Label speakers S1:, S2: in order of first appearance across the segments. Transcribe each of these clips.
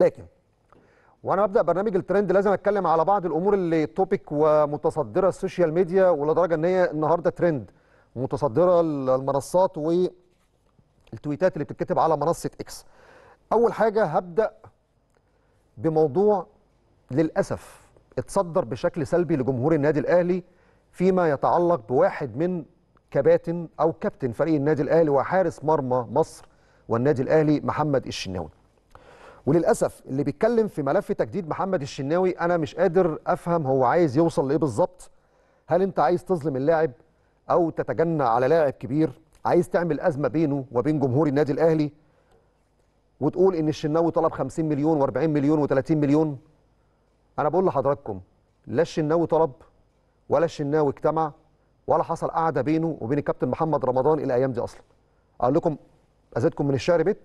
S1: لكن وانا ببدا برنامج الترند لازم اتكلم على بعض الامور اللي توبيك ومتصدره السوشيال ميديا ولدرجه ان هي النهارده ترند متصدره المنصات والتويتات اللي بتتكتب على منصه اكس اول حاجه هبدا بموضوع للاسف اتصدر بشكل سلبي لجمهور النادي الاهلي فيما يتعلق بواحد من كباتن او كابتن فريق النادي الاهلي وحارس مرمى مصر والنادي الاهلي محمد الشناوي وللاسف اللي بيتكلم في ملف تجديد محمد الشناوي انا مش قادر افهم هو عايز يوصل لايه بالظبط هل انت عايز تظلم اللاعب او تتجنى على لاعب كبير عايز تعمل ازمه بينه وبين جمهور النادي الاهلي وتقول ان الشناوي طلب 50 مليون و40 مليون و30 مليون انا بقول لحضراتكم لا الشناوي طلب ولا الشناوي اجتمع ولا حصل قعده بينه وبين الكابتن محمد رمضان الايام دي اصلا اقول لكم ازيدكم من الشعر بيت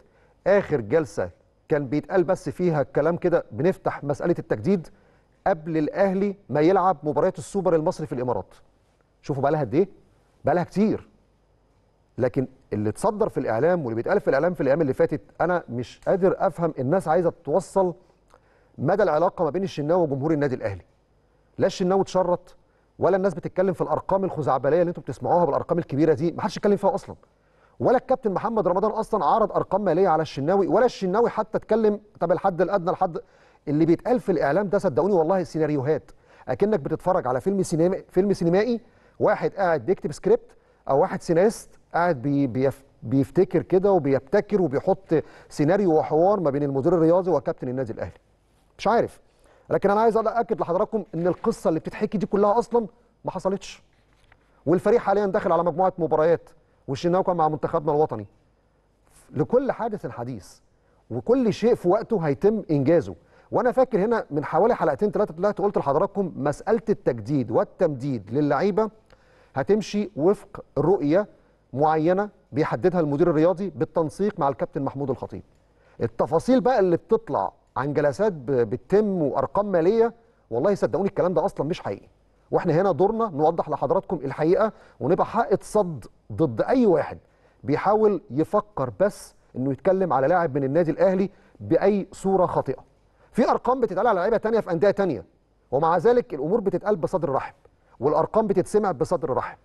S1: اخر جلسه كان بيتقال بس فيها الكلام كده بنفتح مساله التجديد قبل الاهلي ما يلعب مباريات السوبر المصري في الامارات شوفوا بقى لها قد ايه بقى لها كتير لكن اللي اتصدر في الاعلام واللي بيتقال في الاعلام في الايام اللي فاتت انا مش قادر افهم الناس عايزه توصل مدى العلاقه ما بين الشناوي وجمهور النادي الاهلي لا الشناوي اتشرط ولا الناس بتتكلم في الارقام الخزعبليه اللي انتم بتسمعوها بالارقام الكبيره دي ما حدش يتكلم فيها اصلا ولا الكابتن محمد رمضان اصلا عرض ارقام ماليه على الشناوي ولا الشناوي حتى اتكلم طب الحد الادنى الحد اللي بيتقال في الاعلام ده صدقوني والله سيناريوهات اكنك بتتفرج على فيلم سينما فيلم سينمائي واحد قاعد بيكتب سكريبت او واحد سيناريست قاعد بي بيف بيفتكر كده وبيبتكر وبيحط سيناريو وحوار ما بين المدير الرياضي وكابتن النادي الاهلي مش عارف لكن انا عايز اكد لحضراتكم ان القصه اللي بتتحكي دي كلها اصلا ما حصلتش والفريق حاليا داخل على مجموعه مباريات والشناوكة مع منتخبنا الوطني لكل حادث حديث وكل شيء في وقته هيتم انجازه وانا فاكر هنا من حوالي حلقتين ثلاثه طلعت قلت لحضراتكم مساله التجديد والتمديد للعيبه هتمشي وفق رؤيه معينه بيحددها المدير الرياضي بالتنسيق مع الكابتن محمود الخطيب التفاصيل بقى اللي بتطلع عن جلسات بتتم وارقام ماليه والله صدقوني الكلام ده اصلا مش حقيقي واحنا هنا دورنا نوضح لحضراتكم الحقيقه ونبقى حائط صد ضد اي واحد بيحاول يفكر بس انه يتكلم على لاعب من النادي الاهلي باي صوره خاطئه في ارقام بتتقال على لعيبه تانية في انديه تانية ومع ذلك الامور بتتقال بصدر رحب والارقام بتتسمع بصدر رحب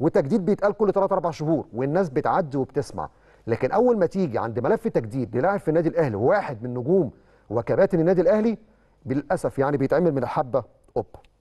S1: وتجديد بيتقال كل 3 4 شهور والناس بتعدي وبتسمع لكن اول ما تيجي عند ملف تجديد للاعب في النادي الاهلي واحد من نجوم وكباتن النادي الاهلي للاسف يعني بيتعمل من الحبه اوبا